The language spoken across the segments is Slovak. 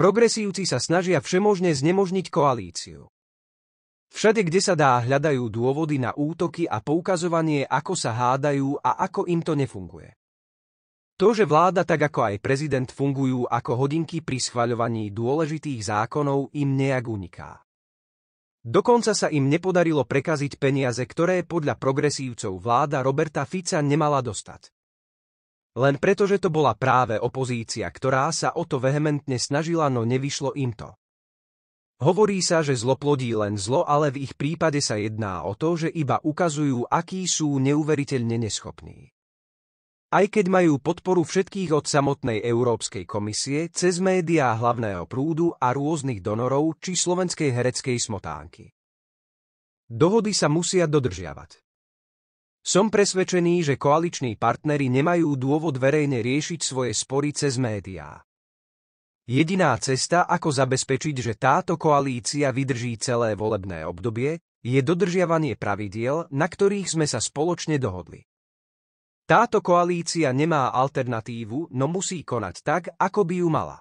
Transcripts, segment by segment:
Progresívci sa snažia všemožne znemožniť koalíciu. Všade, kde sa dá, hľadajú dôvody na útoky a poukazovanie, ako sa hádajú a ako im to nefunguje. To, že vláda tak ako aj prezident fungujú ako hodinky pri schvaľovaní dôležitých zákonov, im nejak uniká. Dokonca sa im nepodarilo prekaziť peniaze, ktoré podľa progresívcov vláda Roberta Fica nemala dostať. Len pretože to bola práve opozícia, ktorá sa o to vehementne snažila, no nevyšlo im to. Hovorí sa, že zlo plodí len zlo, ale v ich prípade sa jedná o to, že iba ukazujú, akí sú neuveriteľne neschopní. Aj keď majú podporu všetkých od samotnej Európskej komisie, cez médiá hlavného prúdu a rôznych donorov či slovenskej hereckej smotánky. Dohody sa musia dodržiavať. Som presvedčený, že koaliční partnery nemajú dôvod verejne riešiť svoje spory cez médiá. Jediná cesta, ako zabezpečiť, že táto koalícia vydrží celé volebné obdobie, je dodržiavanie pravidiel, na ktorých sme sa spoločne dohodli. Táto koalícia nemá alternatívu, no musí konať tak, ako by ju mala.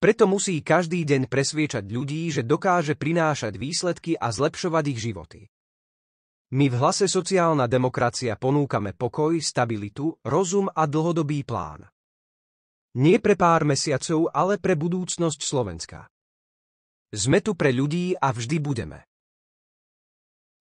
Preto musí každý deň presviečať ľudí, že dokáže prinášať výsledky a zlepšovať ich životy. My v hlase sociálna demokracia ponúkame pokoj, stabilitu, rozum a dlhodobý plán. Nie pre pár mesiacov, ale pre budúcnosť Slovenska. Sme tu pre ľudí a vždy budeme.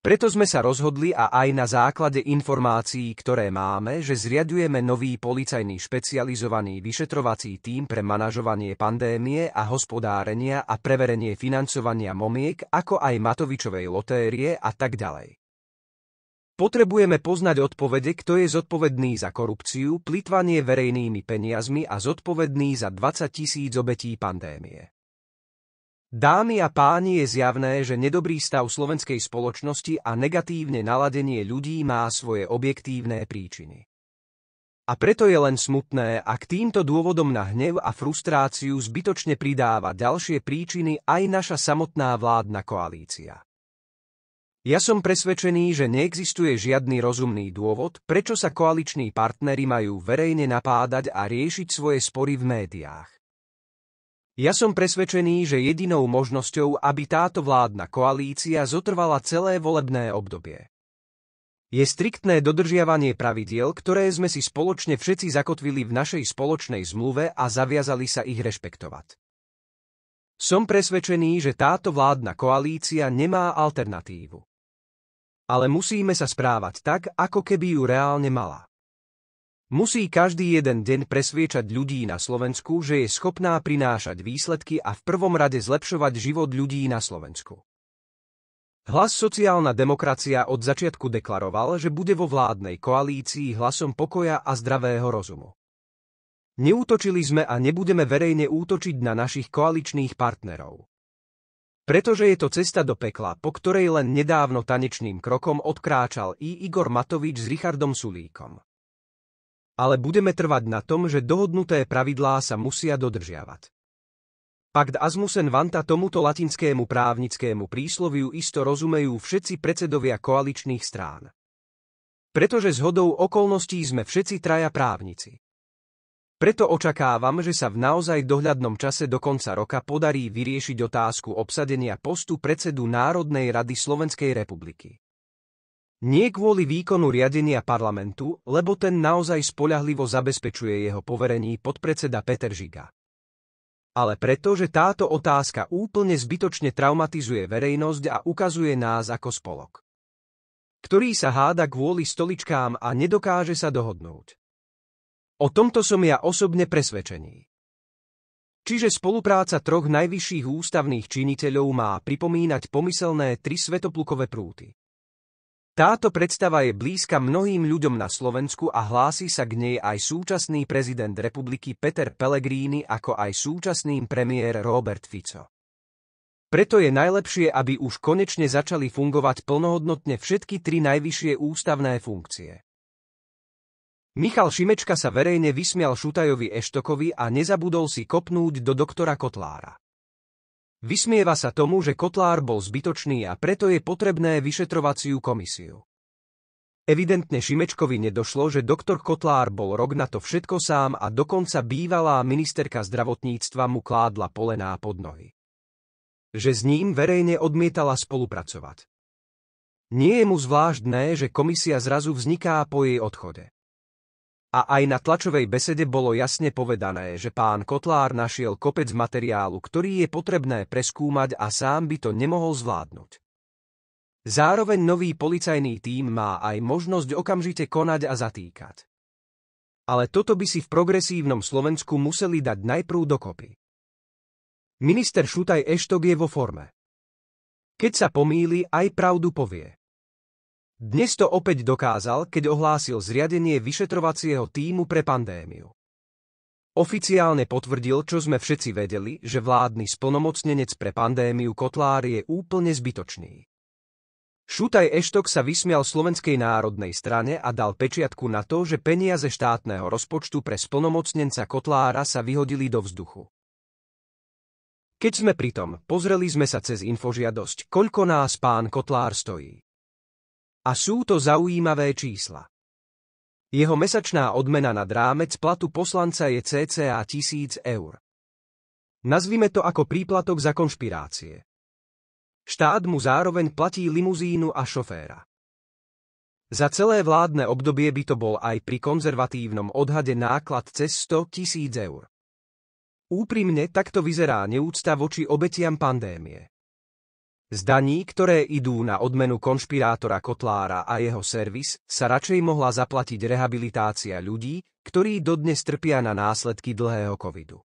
Preto sme sa rozhodli a aj na základe informácií, ktoré máme, že zriadujeme nový policajný špecializovaný vyšetrovací tím pre manažovanie pandémie a hospodárenia a preverenie financovania momiek, ako aj Matovičovej lotérie a tak ďalej. Potrebujeme poznať odpovede, kto je zodpovedný za korupciu, plitvanie verejnými peniazmi a zodpovedný za 20 tisíc obetí pandémie. Dámy a páni, je zjavné, že nedobrý stav slovenskej spoločnosti a negatívne naladenie ľudí má svoje objektívne príčiny. A preto je len smutné, ak týmto dôvodom na hnev a frustráciu zbytočne pridáva ďalšie príčiny aj naša samotná vládna koalícia. Ja som presvedčený, že neexistuje žiadny rozumný dôvod, prečo sa koaliční partnery majú verejne napádať a riešiť svoje spory v médiách. Ja som presvedčený, že jedinou možnosťou, aby táto vládna koalícia zotrvala celé volebné obdobie, je striktné dodržiavanie pravidiel, ktoré sme si spoločne všetci zakotvili v našej spoločnej zmluve a zaviazali sa ich rešpektovať. Som presvedčený, že táto vládna koalícia nemá alternatívu ale musíme sa správať tak, ako keby ju reálne mala. Musí každý jeden deň presviečať ľudí na Slovensku, že je schopná prinášať výsledky a v prvom rade zlepšovať život ľudí na Slovensku. Hlas sociálna demokracia od začiatku deklaroval, že bude vo vládnej koalícii hlasom pokoja a zdravého rozumu. Neútočili sme a nebudeme verejne útočiť na našich koaličných partnerov. Pretože je to cesta do pekla, po ktorej len nedávno tanečným krokom odkráčal i Igor Matovič s Richardom Sulíkom. Ale budeme trvať na tom, že dohodnuté pravidlá sa musia dodržiavať. Pakt Asmusen Vanta tomuto latinskému právnickému prísloviu isto rozumejú všetci predsedovia koaličných strán. Pretože zhodou okolností sme všetci traja právnici. Preto očakávam, že sa v naozaj dohľadnom čase do konca roka podarí vyriešiť otázku obsadenia postu predsedu Národnej rady Slovenskej republiky. Nie kvôli výkonu riadenia parlamentu, lebo ten naozaj spoľahlivo zabezpečuje jeho poverení podpredseda Peter Žiga. Ale preto, že táto otázka úplne zbytočne traumatizuje verejnosť a ukazuje nás ako spolok, ktorý sa háda kvôli stoličkám a nedokáže sa dohodnúť. O tomto som ja osobne presvedčený. Čiže spolupráca troch najvyšších ústavných činiteľov má pripomínať pomyselné tri svetoplukové prúty. Táto predstava je blízka mnohým ľuďom na Slovensku a hlási sa k nej aj súčasný prezident republiky Peter Pellegrini ako aj súčasný premiér Robert Fico. Preto je najlepšie, aby už konečne začali fungovať plnohodnotne všetky tri najvyššie ústavné funkcie. Michal Šimečka sa verejne vysmial Šutajovi Eštokovi a nezabudol si kopnúť do doktora Kotlára. Vysmieva sa tomu, že Kotlár bol zbytočný a preto je potrebné vyšetrovaciu komisiu. Evidentne Šimečkovi nedošlo, že doktor Kotlár bol rok na to všetko sám a dokonca bývalá ministerka zdravotníctva mu kládla polená pod nohy. Že s ním verejne odmietala spolupracovať. Nie je mu zvláštne, že komisia zrazu vzniká po jej odchode. A aj na tlačovej besede bolo jasne povedané, že pán Kotlár našiel kopec materiálu, ktorý je potrebné preskúmať a sám by to nemohol zvládnuť. Zároveň nový policajný tím má aj možnosť okamžite konať a zatýkať. Ale toto by si v progresívnom Slovensku museli dať najprv dokopy. Minister Šutaj Eštok je vo forme. Keď sa pomýli, aj pravdu povie. Dnes to opäť dokázal, keď ohlásil zriadenie vyšetrovacieho týmu pre pandémiu. Oficiálne potvrdil, čo sme všetci vedeli, že vládny splnomocnenec pre pandémiu Kotlár je úplne zbytočný. Šutaj Eštok sa vysmial slovenskej národnej strane a dal pečiatku na to, že peniaze štátneho rozpočtu pre splnomocnenca Kotlára sa vyhodili do vzduchu. Keď sme pritom, pozreli sme sa cez infožiadosť, koľko nás pán Kotlár stojí. A sú to zaujímavé čísla. Jeho mesačná odmena na drámec platu poslanca je cca 1000 eur. Nazvime to ako príplatok za konšpirácie. Štát mu zároveň platí limuzínu a šoféra. Za celé vládne obdobie by to bol aj pri konzervatívnom odhade náklad cez 100 tisíc eur. Úprimne takto vyzerá neúcta voči obetiam pandémie. Z daní, ktoré idú na odmenu konšpirátora Kotlára a jeho servis, sa radšej mohla zaplatiť rehabilitácia ľudí, ktorí dodnes trpia na následky dlhého covidu.